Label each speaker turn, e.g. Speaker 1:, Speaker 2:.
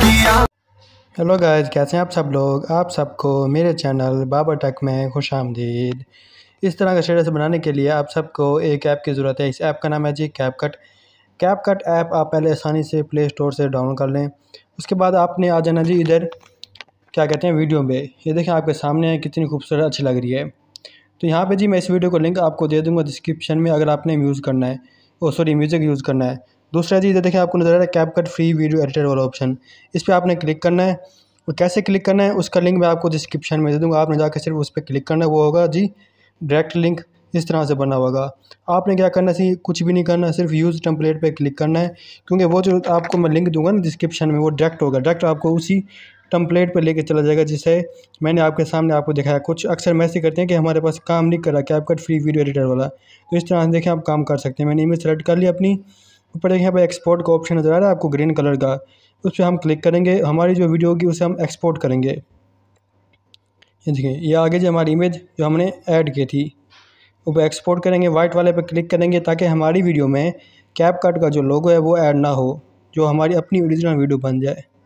Speaker 1: hello guys कैसे हैं आप सब लोग आप सबको मेरे चैनल बाबा टक में खुश आमदीद इस तरह का स्टेटस बनाने के लिए आप सबको एक ऐप की ज़रूरत है इस ऐप का नाम है जी CapCut CapCut app आप पहले आसानी से प्ले स्टोर से डाउनलोड कर लें उसके बाद आपने आ जाना जी इधर क्या कहते हैं वीडियो में ये देखें आपके सामने है कितनी खूबसूरत अच्छी लग रही है तो यहाँ पर जी मैं इस वीडियो को लिंक आपको दे दूँगा डिस्क्रिप्शन में अगर आपने यूज़ करना है ओ सॉरी म्यूज़िक यूज़ करना है दूसरा चीज़ देखिए आपको नज़र आ रहा है CapCut free video editor वाला ऑप्शन इस पर आपने क्लिक करना है और कैसे क्लिक करना है उसका लिंक मैं आपको डिस्क्रिप्शन में दे दूँगा आपने जाकर सिर्फ उस पर क्लिक करना है वो होगा जी डायरेक्ट लिंक इस तरह से बना होगा आपने क्या करना सी कुछ भी नहीं करना सिर्फ यूज़ टेम्पलेट पर क्लिक करना है क्योंकि वो जो आपको मैं लिंक दूंगा ना डिस्क्रिप्शन में वो डायरेक्ट होगा डायरेक्ट आपको उसी टम्पलेट पर लेके चला जाएगा जिसे मैंने आपके सामने आपको दिखाया कुछ अक्सर मैसेज करते हैं कि हमारे पास काम नहीं कर रहा कैपकट फ्री वीडियो एडिटर वाला तो इस तरह से देखें आप काम कर सकते हैं मैंने इमेज सेलेक्ट कर लिया अपनी ऊपर देखिए यहाँ पर एक्सपोर्ट का ऑप्शन नज़र आ रहा है आपको ग्रीन कलर का उस पर हम क्लिक करेंगे हमारी जो वीडियो होगी उसे हम एक्सपोर्ट करेंगे ये देखिए ये आगे जो हमारी इमेज जो हमने ऐड की थी वो एक्सपोर्ट करेंगे वाइट वाले पर क्लिक करेंगे ताकि हमारी वीडियो में कैप कार्ट का जो लोगो है वो ऐड ना हो जो हमारी अपनी ओरिजिनल वीडियो बन जाए